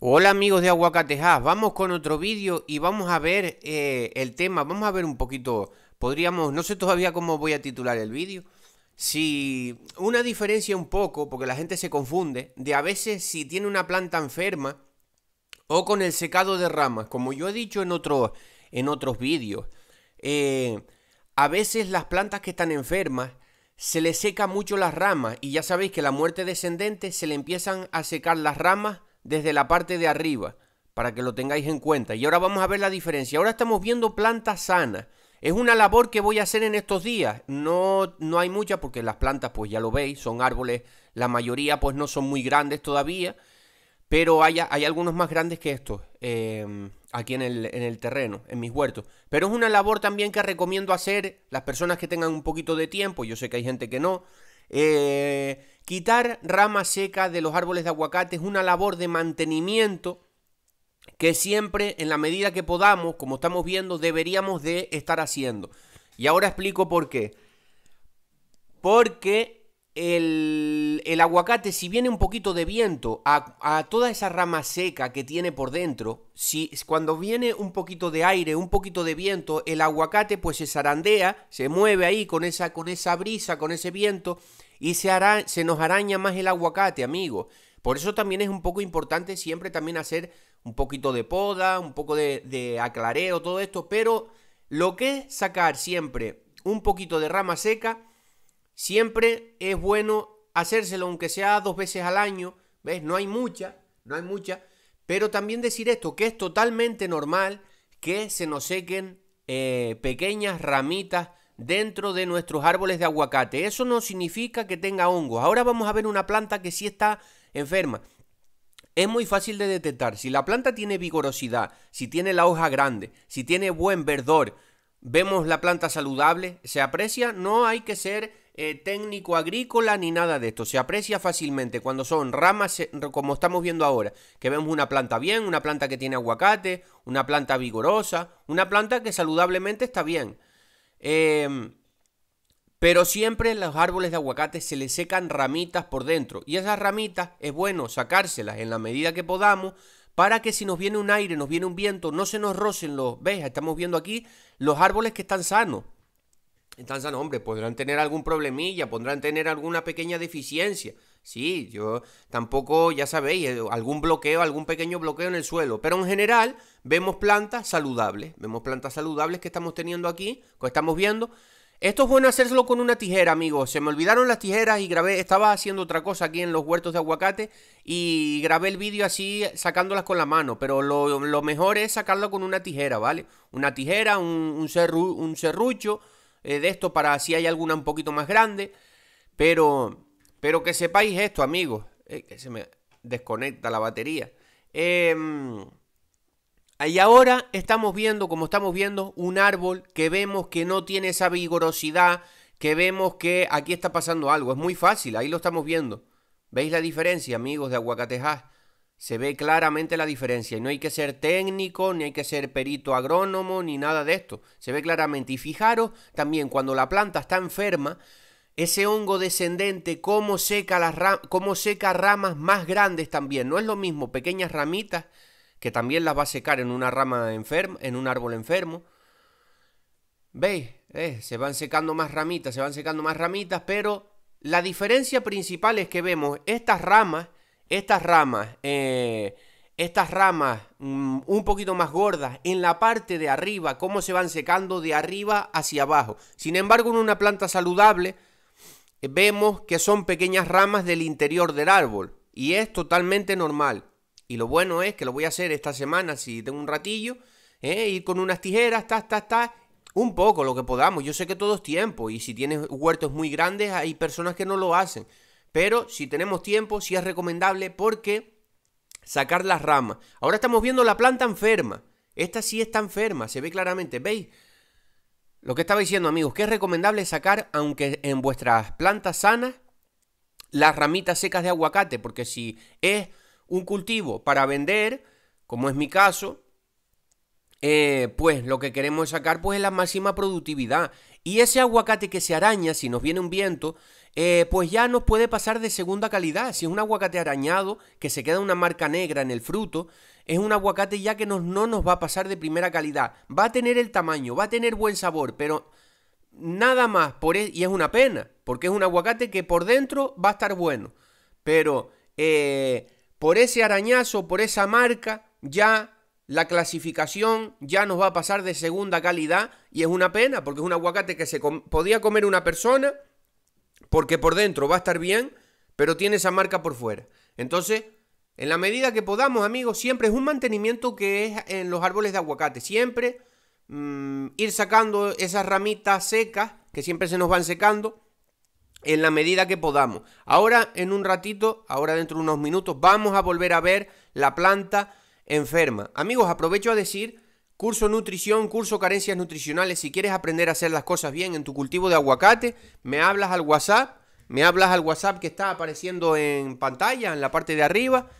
Hola amigos de Aguacatejas, vamos con otro vídeo y vamos a ver eh, el tema, vamos a ver un poquito, podríamos, no sé todavía cómo voy a titular el vídeo, si una diferencia un poco, porque la gente se confunde, de a veces si tiene una planta enferma o con el secado de ramas, como yo he dicho en, en otros vídeos, eh, a veces las plantas que están enfermas se le seca mucho las ramas y ya sabéis que la muerte descendente se le empiezan a secar las ramas desde la parte de arriba, para que lo tengáis en cuenta. Y ahora vamos a ver la diferencia. Ahora estamos viendo plantas sanas. Es una labor que voy a hacer en estos días. No, no hay muchas, porque las plantas, pues ya lo veis, son árboles. La mayoría pues no son muy grandes todavía. Pero hay, hay algunos más grandes que estos em, aquí en el, en el terreno, en mis huertos. Pero es una labor también que recomiendo hacer las personas que tengan un poquito de tiempo. Yo sé que hay gente que no. Eh, Quitar ramas secas de los árboles de aguacate es una labor de mantenimiento que siempre, en la medida que podamos, como estamos viendo, deberíamos de estar haciendo. Y ahora explico por qué. Porque el, aguacate, si viene un poquito de viento a, toda esa rama seca que tiene por dentro, si cuando viene un poquito de aire, un poquito de viento, el aguacate pues se zarandea, se mueve ahí con esa, con esa brisa, con ese viento y se, nos araña más el aguacate, amigo. Por eso también es un poco importante siempre también hacer un poquito de poda, un poco de, aclareo, todo esto, pero lo que es sacar siempre un poquito de rama seca, siempre es bueno hacérselo, aunque sea dos veces al año, ¿ves? No hay mucha, no hay mucha, pero también decir esto, que es totalmente normal que se nos sequen eh, pequeñas ramitas dentro de nuestros árboles de aguacate. Eso no significa que tenga hongos. Ahora vamos a ver una planta que sí está enferma. Es muy fácil de detectar. Si la planta tiene vigorosidad, si tiene la hoja grande, si tiene buen verdor, vemos la planta saludable, se aprecia, no hay que ser eh, técnico agrícola ni nada de esto, se aprecia fácilmente cuando son ramas eh, como estamos viendo ahora, que vemos una planta bien, una planta que tiene aguacate, una planta vigorosa, una planta que saludablemente está bien. Em, pero siempre los árboles de aguacate se le secan ramitas por dentro y esas ramitas es bueno sacárselas en la medida que podamos para que si nos viene un aire, nos viene un viento, no se nos rocen los, ¿Ves? estamos viendo aquí los árboles que están sanos. Están sanos, hombre, podrán tener algún problemilla, podrán tener alguna pequeña deficiencia, Sí, yo tampoco, ya sabéis, eh, algún bloqueo, algún pequeño bloqueo en el suelo. Pero en general vemos plantas saludables. Vemos plantas saludables que estamos teniendo aquí, que estamos viendo. Esto es bueno hacerlo con una tijera, amigos. Se me olvidaron las tijeras y grabé, estaba haciendo otra cosa aquí en los huertos de aguacate y grabé el vídeo así sacándolas con la mano. Pero lo, mejor es sacarlo con una tijera, ¿vale? Una tijera, un, un serrucho eh, de esto para si hay alguna un poquito más grande. Pero... Pero que sepáis esto, amigos. Eh, que se me desconecta la batería. Em, y ahora estamos viendo, como estamos viendo, un árbol que vemos que no tiene esa vigorosidad, que vemos que aquí está pasando algo. Es muy fácil, ahí lo estamos viendo. ¿Veis la diferencia, amigos de Aguacatejas? Se ve claramente la diferencia. Y no hay que ser técnico, ni hay que ser perito agrónomo, ni nada de esto. Se ve claramente. Y fijaros también, cuando la planta está enferma, ese hongo descendente, cómo seca, las cómo seca ramas más grandes también. No es lo mismo pequeñas ramitas, que también las va a secar en una rama enferma, en un árbol enfermo. ¿Veis? Eh, se van secando más ramitas, se van secando más ramitas, pero la diferencia principal es que vemos estas ramas, estas ramas, eh, estas ramas mm, un poquito más gordas en la parte de arriba, cómo se van secando de arriba hacia abajo. Sin embargo, en una planta saludable, vemos que son pequeñas ramas del interior del árbol y es totalmente normal. Y lo bueno es que lo voy a hacer esta semana si tengo un ratillo, ¿eh? ir con unas tijeras, ta, ta, ta, un poco lo que podamos. Yo sé que todo es tiempo y si tienes huertos muy grandes hay personas que no lo hacen. Pero si tenemos tiempo, sí es recomendable porque sacar las ramas. Ahora estamos viendo la planta enferma. Esta sí está enferma, se ve claramente, ¿veis? Lo que estaba diciendo amigos, que es recomendable sacar, aunque en vuestras plantas sanas, las ramitas secas de aguacate, porque si es un cultivo para vender, como es mi caso, eh, pues lo que queremos sacar pues, es la máxima productividad. Y ese aguacate que se araña, si nos viene un viento, eh, pues ya nos puede pasar de segunda calidad. Si es un aguacate arañado, que se queda una marca negra en el fruto, es un aguacate ya que no nos va a pasar de primera calidad. Va a tener el tamaño, va a tener buen sabor, pero nada más. Por e, y es una pena, porque es un aguacate que por dentro va a estar bueno. Pero eh, por ese arañazo, por esa marca, ya la clasificación ya nos va a pasar de segunda calidad. Y es una pena, porque es un aguacate que se podía comer una persona porque por dentro va a estar bien, pero tiene esa marca por fuera. Entonces, en la medida que podamos, amigos, siempre es un mantenimiento que es en los árboles de aguacate. Siempre mm, ir sacando esas ramitas secas que siempre se nos van secando en la medida que podamos. Ahora, en un ratito, ahora dentro de unos minutos, vamos a volver a ver la planta enferma. Amigos, aprovecho a decir Curso nutrición, curso carencias nutricionales. Si quieres aprender a hacer las cosas bien en tu cultivo de aguacate, me hablas al WhatsApp. Me hablas al WhatsApp que está apareciendo en pantalla, en la parte de arriba.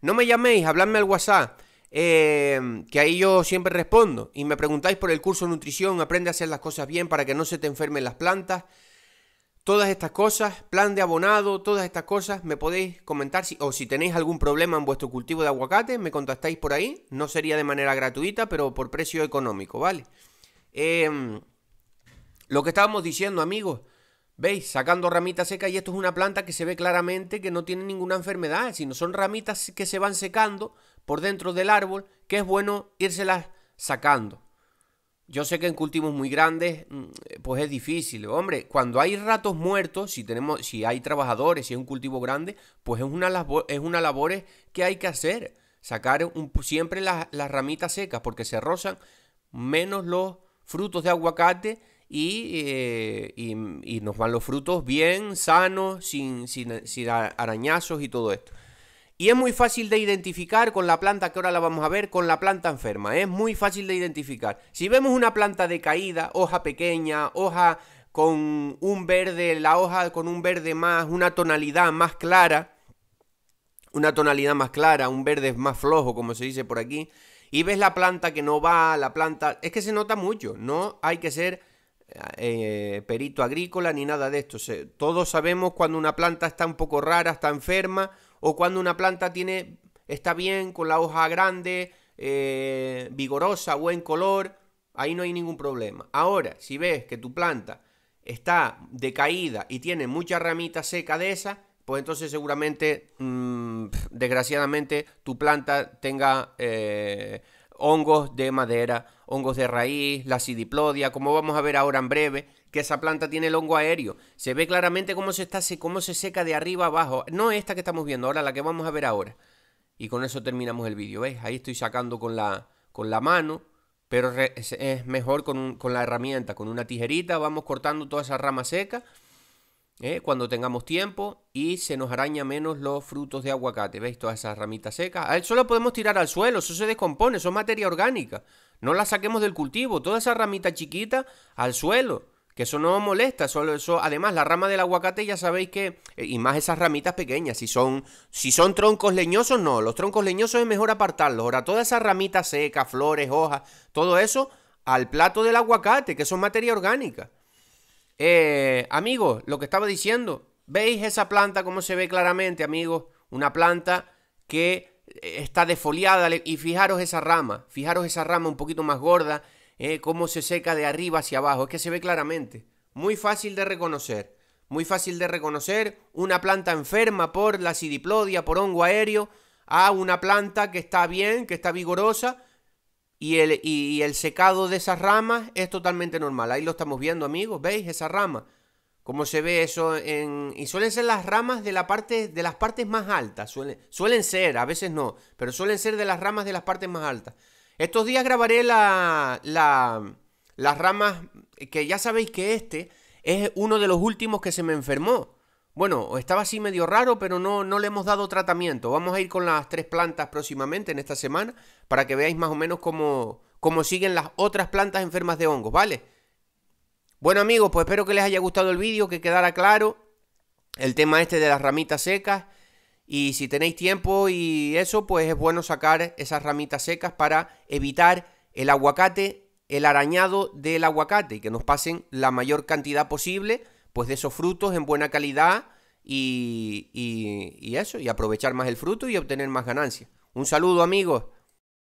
No me llaméis, habladme al WhatsApp. Eh, que ahí yo siempre respondo. Y me preguntáis por el curso nutrición, aprende a hacer las cosas bien para que no se te enfermen las plantas. Todas estas cosas, plan de abonado, todas estas cosas, me podéis comentar o si tenéis algún problema en vuestro cultivo de aguacate, me contactáis por ahí. No sería de manera gratuita, pero por precio económico, ¿vale? Em, lo que estábamos diciendo, amigos, veis, sacando ramitas secas y esto es una planta que se ve claramente que no tiene ninguna enfermedad, sino son ramitas que se van secando por dentro del árbol, que es bueno írselas sacando. Yo sé que en cultivos muy grandes, mm, eh, pues es difícil. Hombre, cuando hay ratos muertos, si tenemos, si hay trabajadores, si es un cultivo grande, pues es una labor, es una que hay que hacer. Sacar un, siempre las, ramitas secas, porque se rozan menos los frutos de aguacate y, eh, nos van los frutos bien, sanos, sin, sin arañazos y todo esto. Y es muy fácil de identificar con la planta que ahora la vamos a ver, con la planta enferma. Es muy fácil de identificar. Si vemos una planta decaída, hoja pequeña, hoja con un verde, la hoja con un verde más, una tonalidad más clara, una tonalidad más clara, un verde más flojo, como se dice por aquí, y ves la planta que no va, la planta... Es que se nota mucho, no hay que ser eh, perito agrícola ni nada de esto. todos sabemos cuando una planta está un poco rara, está enferma o cuando una planta tiene, está bien con la hoja grande, eh, vigorosa, buen color, ahí no hay ningún problema. Ahora, si ves que tu planta está decaída y tiene mucha ramita seca de esa, pues entonces seguramente, mm, desgraciadamente, tu planta tenga... Eh, hongos de madera, hongos de raíz, la sidiplodia, como vamos a ver ahora en breve, que esa planta tiene el hongo aéreo. Se ve claramente cómo se, está, cómo se seca de arriba abajo. No esta que estamos viendo ahora, la que vamos a ver ahora. Y con eso terminamos el vídeo, ¿ves? Ahí estoy sacando con la, con la mano, pero es, mejor con, con la herramienta, con una tijerita, vamos cortando toda esa rama seca. ¿eh? cuando tengamos tiempo y se nos araña menos los frutos de aguacate. ¿Veis todas esas ramitas secas? Eso lo podemos tirar al suelo, eso se descompone, son es materia orgánica. No la saquemos del cultivo, toda esa ramita chiquita al suelo. Que eso no molesta, solo Además, la rama del aguacate ya sabéis que. Eh, y más esas ramitas pequeñas. Si son, si son troncos leñosos, no. Los troncos leñosos es mejor apartarlos. Ahora, toda esa ramita seca, flores, hojas, todo eso, al plato del aguacate, que son materia orgánica. Eh, amigos, lo que estaba diciendo, ¿veis esa planta como se ve claramente, amigos? Una planta que eh, está defoliada y fijaros esa rama, fijaros esa rama un poquito más gorda, eh, cómo se seca de arriba hacia abajo, es que se ve claramente, muy fácil de reconocer, muy fácil de reconocer una planta enferma por la sidiplodia, por hongo aéreo, a una planta que está bien, que está vigorosa, y el, y el secado de esas ramas es totalmente normal. Ahí lo estamos viendo, amigos. ¿Veis esa rama? Cómo se ve eso en... Y suelen ser las ramas de, la parte, de las partes más altas. Suelen, suelen ser, a veces no. Pero suelen ser de las ramas de las partes más altas. Estos días grabaré la, la, las ramas... Que ya sabéis que este es uno de los últimos que se me enfermó bueno, estaba así medio raro, pero no, no le hemos dado tratamiento. Vamos a ir con las tres plantas próximamente en esta semana para que veáis más o menos cómo, siguen las otras plantas enfermas de hongos, ¿vale? Bueno amigos, pues espero que les haya gustado el vídeo, que quedara claro el tema este de las ramitas secas. Y si tenéis tiempo y eso, pues es bueno sacar esas ramitas secas para evitar el aguacate, el arañado del aguacate y que nos pasen la mayor cantidad posible pues de esos frutos en buena calidad y, y eso, y aprovechar más el fruto y obtener más ganancias. Un saludo amigos.